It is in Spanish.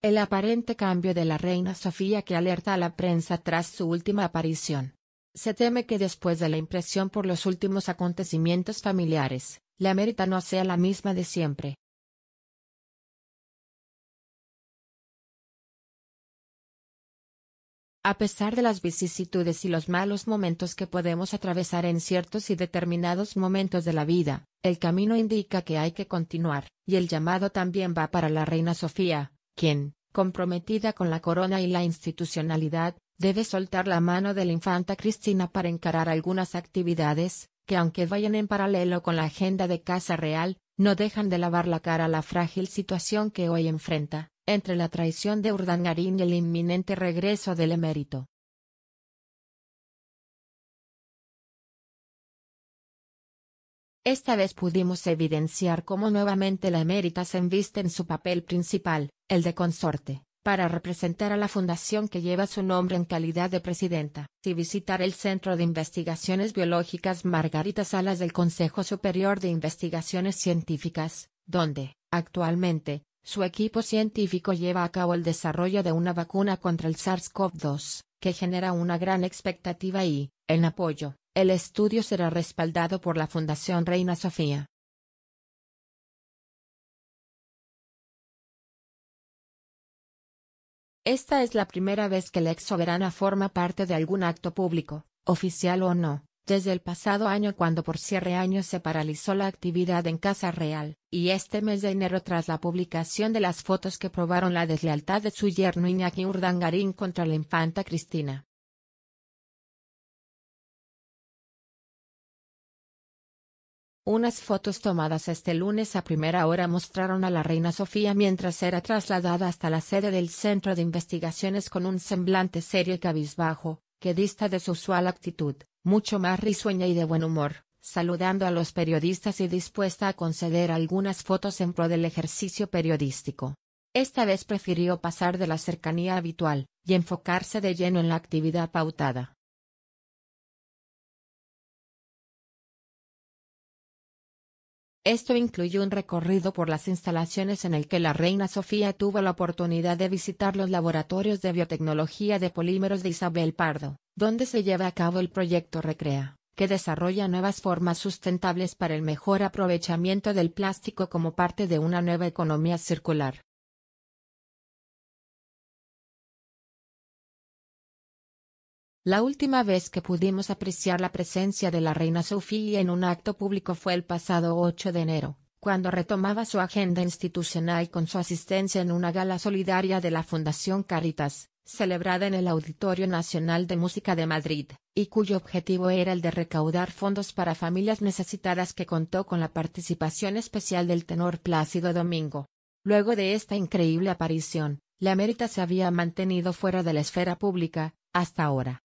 El aparente cambio de la reina Sofía que alerta a la prensa tras su última aparición. Se teme que después de la impresión por los últimos acontecimientos familiares, la mérita no sea la misma de siempre. A pesar de las vicisitudes y los malos momentos que podemos atravesar en ciertos y determinados momentos de la vida, el camino indica que hay que continuar, y el llamado también va para la reina Sofía, quien, comprometida con la corona y la institucionalidad, debe soltar la mano de la infanta Cristina para encarar algunas actividades, que aunque vayan en paralelo con la agenda de Casa Real, no dejan de lavar la cara a la frágil situación que hoy enfrenta, entre la traición de Urdangarín y el inminente regreso del emérito. Esta vez pudimos evidenciar cómo nuevamente la emérita se enviste en su papel principal, el de consorte, para representar a la fundación que lleva su nombre en calidad de presidenta, y visitar el Centro de Investigaciones Biológicas Margarita Salas del Consejo Superior de Investigaciones Científicas, donde, actualmente, su equipo científico lleva a cabo el desarrollo de una vacuna contra el SARS-CoV-2, que genera una gran expectativa y, en apoyo, el estudio será respaldado por la Fundación Reina Sofía. Esta es la primera vez que la ex soberana forma parte de algún acto público, oficial o no, desde el pasado año cuando por cierre años se paralizó la actividad en Casa Real, y este mes de enero tras la publicación de las fotos que probaron la deslealtad de su yerno Iñaki Urdangarín contra la infanta Cristina. Unas fotos tomadas este lunes a primera hora mostraron a la reina Sofía mientras era trasladada hasta la sede del Centro de Investigaciones con un semblante serio y cabizbajo, que dista de su usual actitud, mucho más risueña y de buen humor, saludando a los periodistas y dispuesta a conceder algunas fotos en pro del ejercicio periodístico. Esta vez prefirió pasar de la cercanía habitual, y enfocarse de lleno en la actividad pautada. Esto incluyó un recorrido por las instalaciones en el que la reina Sofía tuvo la oportunidad de visitar los laboratorios de biotecnología de polímeros de Isabel Pardo, donde se lleva a cabo el proyecto Recrea, que desarrolla nuevas formas sustentables para el mejor aprovechamiento del plástico como parte de una nueva economía circular. La última vez que pudimos apreciar la presencia de la reina Sofía en un acto público fue el pasado 8 de enero, cuando retomaba su agenda institucional con su asistencia en una gala solidaria de la Fundación Caritas, celebrada en el Auditorio Nacional de Música de Madrid, y cuyo objetivo era el de recaudar fondos para familias necesitadas que contó con la participación especial del tenor Plácido Domingo. Luego de esta increíble aparición, la mérita se había mantenido fuera de la esfera pública, hasta ahora.